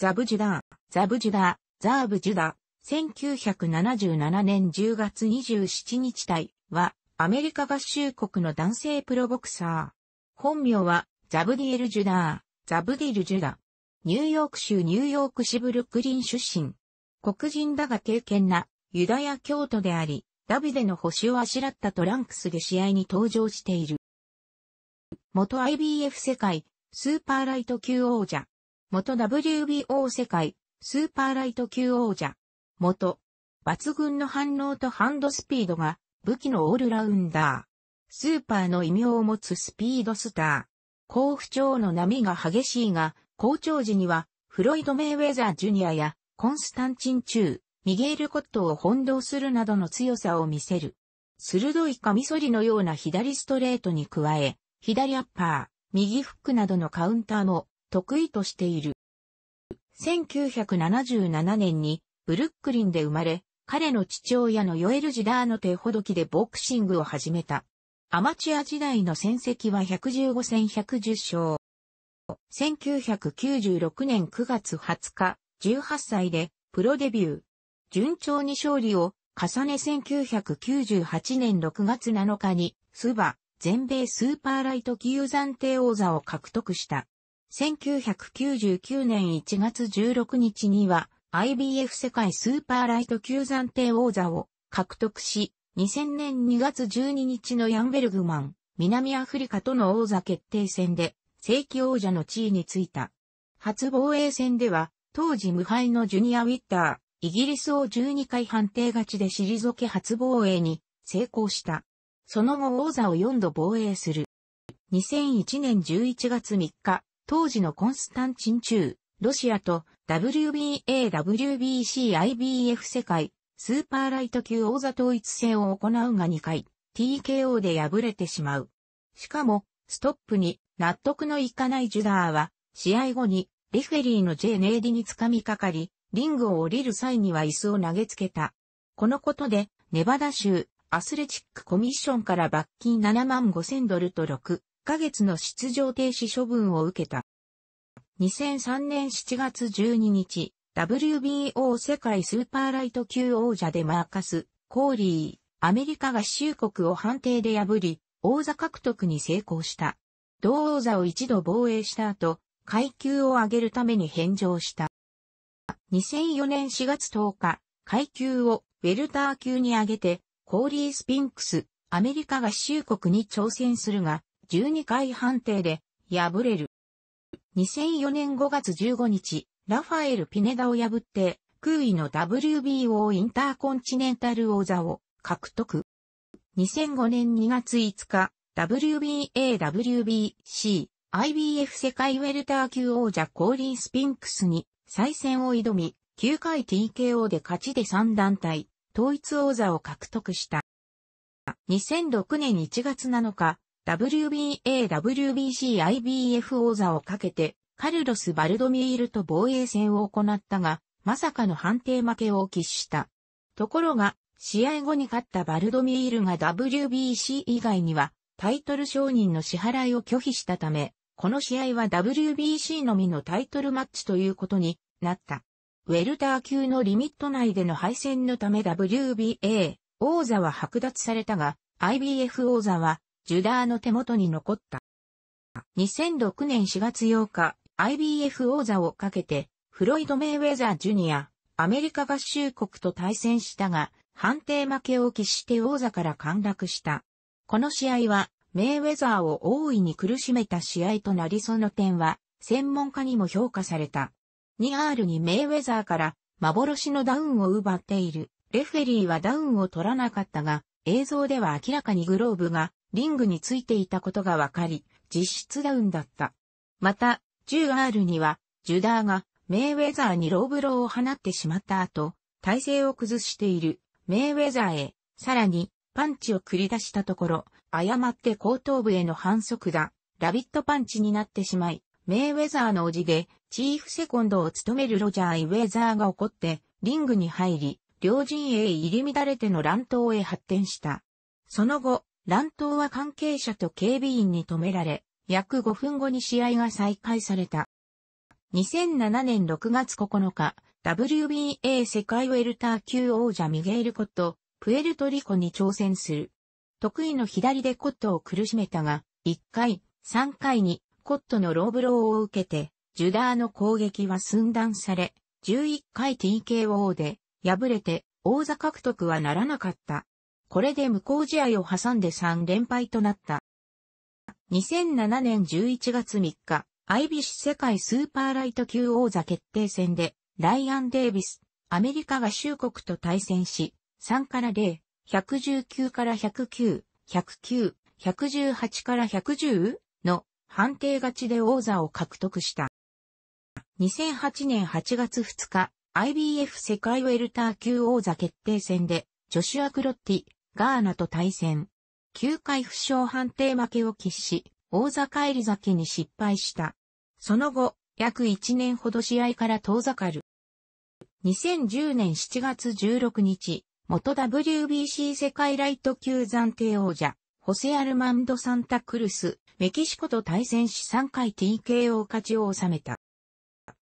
ザブジュダー、ザブジュダー、ザーブジュダー、1977年10月27日隊は、アメリカ合衆国の男性プロボクサー。本名は、ザブディエル・ジュダー、ザブディル・ジュダ。ー。ニューヨーク州ニューヨーク市ブルックリン出身。黒人だが敬虔なユダヤ教徒であり、ダビデの星をあしらったトランクスで試合に登場している。元 IBF 世界スーパーライト級王者、元 WBO 世界、スーパーライト級王者。元、抜群の反応とハンドスピードが武器のオールラウンダー。スーパーの異名を持つスピードスター。高不調の波が激しいが、好調時には、フロイド・メイウェザー・ジュニアや、コンスタンチン・チュー、ミゲール・コットを翻弄するなどの強さを見せる。鋭いカミソリのような左ストレートに加え、左アッパー、右フックなどのカウンターも得意としている。1977年にブルックリンで生まれ、彼の父親のヨエル・ジダーの手ほどきでボクシングを始めた。アマチュア時代の戦績は115戦110勝。1996年9月20日、18歳でプロデビュー。順調に勝利を重ね1998年6月7日にスバ全米スーパーライト級暫定王座を獲得した。1999年1月16日には IBF 世界スーパーライト級暫定王座を獲得し、2000年2月12日のヤンベルグマン、南アフリカとの王座決定戦で正規王者の地位についた。初防衛戦では、当時無敗のジュニア・ウィッター、イギリスを12回判定勝ちで退け初防衛に成功した。その後王座を4度防衛する。2001年11月3日、当時のコンスタンチン中、ロシアと WBA、WBC、IBF 世界、スーパーライト級王座統一戦を行うが2回、TKO で敗れてしまう。しかも、ストップに納得のいかないジュダーは、試合後に、レフェリーの J ネーディにつかみかかり、リングを降りる際には椅子を投げつけた。このことで、ネバダ州、アスレチックコミッションから罰金7万5千ドルと6、ヶ月の出場停止処分を受けた。2003年7月12日、WBO 世界スーパーライト級王者でマーカス、コーリー、アメリカ合衆国を判定で破り、王座獲得に成功した。同王座を一度防衛した後、階級を上げるために返上した。2004年4月10日、階級をウェルター級に上げて、コーリー・スピンクス、アメリカ合衆国に挑戦するが、12回判定で敗れる。2004年5月15日、ラファエル・ピネダを破って、空位の WBO インターコンチネンタル王座を獲得。2005年2月5日、WBA、WBC、IBF 世界ウェルター級王者コーリン・スピンクスに再戦を挑み、9回 TKO で勝ちで3団体、統一王座を獲得した。2006年1月7日、WBA、WBC、IBF 王座をかけて、カルロス・バルドミールと防衛戦を行ったが、まさかの判定負けを喫した。ところが、試合後に勝ったバルドミールが WBC 以外には、タイトル承認の支払いを拒否したため、この試合は WBC のみのタイトルマッチということになった。ウェルター級のリミット内での敗戦のため WBA 王座は剥奪されたが、IBF 王座はジュダーの手元に残った。2006年4月8日、IBF 王座をかけて、フロイド・メイウェザー・ジュニア、アメリカ合衆国と対戦したが、判定負けを喫して王座から陥落した。この試合は、メイウェザーを大いに苦しめた試合となりその点は、専門家にも評価された。2R にメイウェザーから幻のダウンを奪っている。レフェリーはダウンを取らなかったが、映像では明らかにグローブがリングについていたことが分かり、実質ダウンだった。また、10R には、ジュダーがメイウェザーにローブローを放ってしまった後、体勢を崩しているメイウェザーへ、さらにパンチを繰り出したところ、誤って後頭部への反則だ、ラビットパンチになってしまい、メイウェザーのおじで、チーフセコンドを務めるロジャー・イウェザーが怒って、リングに入り、両陣営入り乱れての乱闘へ発展した。その後、乱闘は関係者と警備員に止められ、約5分後に試合が再開された。2007年6月9日、WBA 世界ウェルター級王者ミゲールコット、プエルトリコに挑戦する。得意の左でコットを苦しめたが、1回、3回にコットのローブローを受けて、ジュダーの攻撃は寸断され、11回 TKO で敗れて王座獲得はならなかった。これで無効試合を挟んで3連敗となった。2007年11月3日、IBC 世界スーパーライト級王座決定戦で、ライアン・デイビス、アメリカ合衆国と対戦し、3から0、119から109、109、118から110の判定勝ちで王座を獲得した。2008年8月2日、IBF 世界ウェルター級王座決定戦で、ジョシュア・クロッティ、ガーナと対戦。9回負傷判定負けを喫し、王座帰り咲きに失敗した。その後、約1年ほど試合から遠ざかる。2010年7月16日、元 WBC 世界ライト級暫定王者、ホセアルマンド・サンタクルス、メキシコと対戦し3回 TKO 勝ちを収めた。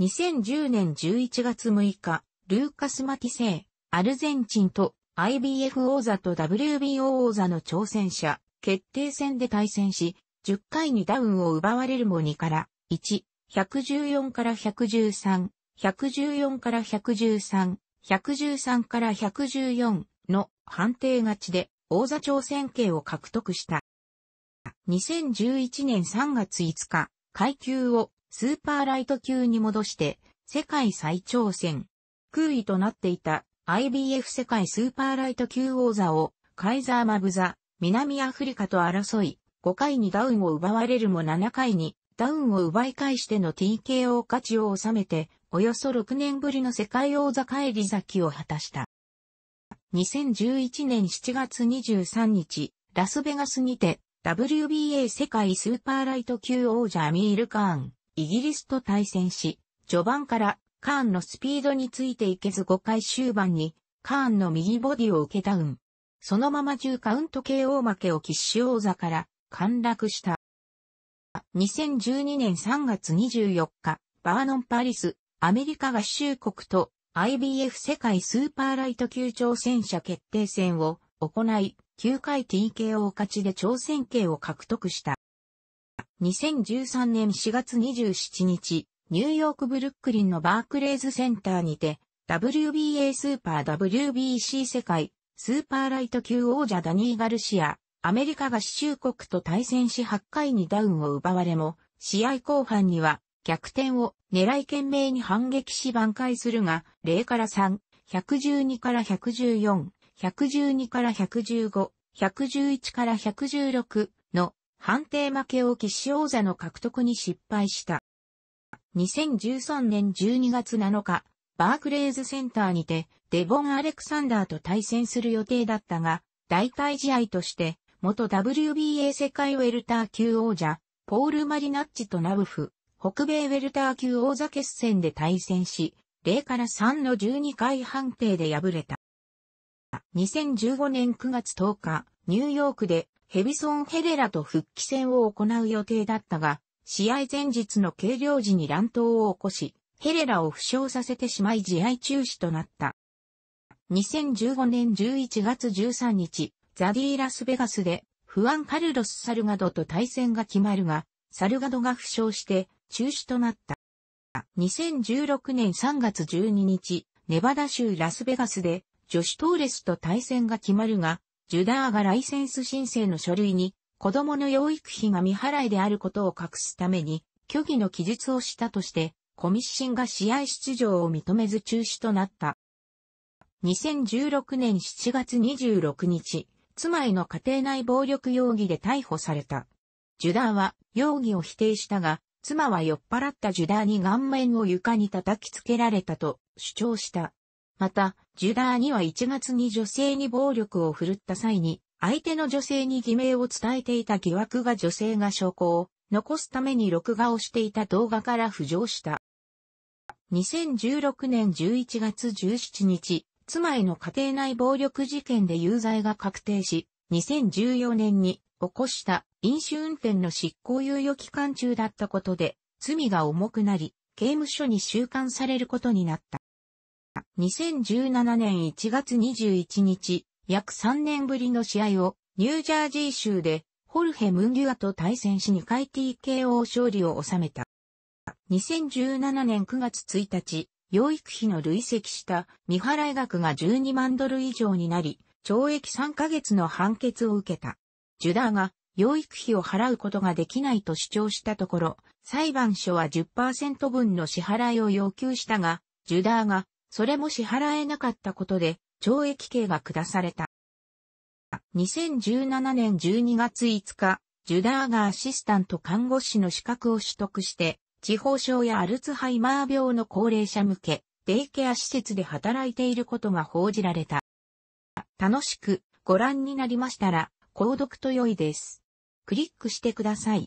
2010年11月6日、ルーカス・マティセイ、アルゼンチンと IBF 王座と WBO 王座の挑戦者、決定戦で対戦し、10回にダウンを奪われるも2から、1、114から113、114から113、113から114の判定勝ちで王座挑戦権を獲得した。2011年3月5日、階級をスーパーライト級に戻して世界再挑戦、空位となっていた IBF 世界スーパーライト級王座をカイザーマブザ、南アフリカと争い、5回にダウンを奪われるも7回にダウンを奪い返しての TKO 価値を収めて、およそ6年ぶりの世界王座返り咲きを果たした。2011年7月23日、ラスベガスにて、WBA 世界スーパーライト級王者アミール・カーン、イギリスと対戦し、序盤からカーンのスピードについていけず5回終盤に、カーンの右ボディを受けダウン。そのまま10カウント KO 負けを喫し王座から陥落した。2012年3月24日、バーノン・パリス、アメリカ合衆国と IBF 世界スーパーライト級挑戦者決定戦を行い、9回 TKO 勝ちで挑戦権を獲得した。2013年4月27日、ニューヨークブルックリンのバークレーズセンターにて、WBA スーパー WBC 世界スーパーライト級王者ダニー・ガルシア、アメリカ合衆国と対戦し8回にダウンを奪われも、試合後半には逆転を狙い懸命に反撃し挽回するが、0から3、112から114、112から115、111から116の判定負けを騎士王座の獲得に失敗した。2013年12月7日、バークレーズセンターにて、デボン・アレクサンダーと対戦する予定だったが、代替試合として、元 WBA 世界ウェルター級王者、ポール・マリナッチとナブフ、北米ウェルター級王座決戦で対戦し、0から3の12回判定で敗れた。2015年9月10日、ニューヨークでヘビソン・ヘレラと復帰戦を行う予定だったが、試合前日の軽量時に乱闘を起こし、ヘレラを負傷させてしまい試合中止となった。2015年11月13日、ザディーラスベガスで、フアン・カルロス・サルガドと対戦が決まるが、サルガドが負傷して中止となった。2016年3月12日、ネバダ州ラスベガスで、ジョシュ・トーレスと対戦が決まるが、ジュダーがライセンス申請の書類に子供の養育費が未払いであることを隠すために、虚偽の記述をしたとして、コミッシンが試合出場を認めず中止となった。2016年7月26日、妻への家庭内暴力容疑で逮捕された。ジュダーは容疑を否定したが、妻は酔っ払ったジュダーに顔面を床に叩きつけられたと主張した。また、ジュダーには1月に女性に暴力を振るった際に、相手の女性に偽名を伝えていた疑惑が女性が証拠を残すために録画をしていた動画から浮上した。2016年11月17日、妻への家庭内暴力事件で有罪が確定し、2014年に起こした飲酒運転の執行猶予期間中だったことで、罪が重くなり、刑務所に収監されることになった。2017年1月21日、約3年ぶりの試合をニュージャージー州でホルヘ・ムンデュアと対戦し2回 TKO 勝利を収めた。2017年9月1日、養育費の累積した未払い額が12万ドル以上になり、懲役3ヶ月の判決を受けた。ジュダーが養育費を払うことができないと主張したところ、裁判所は10%分の支払いを要求したが、ジュダーがそれも支払えなかったことで懲役刑が下された。2017年12月5日、ジュダーがアシスタント看護師の資格を取得して、地方症やアルツハイマー病の高齢者向け、デイケア施設で働いていることが報じられた。楽しくご覧になりましたら、購読と良いです。クリックしてください。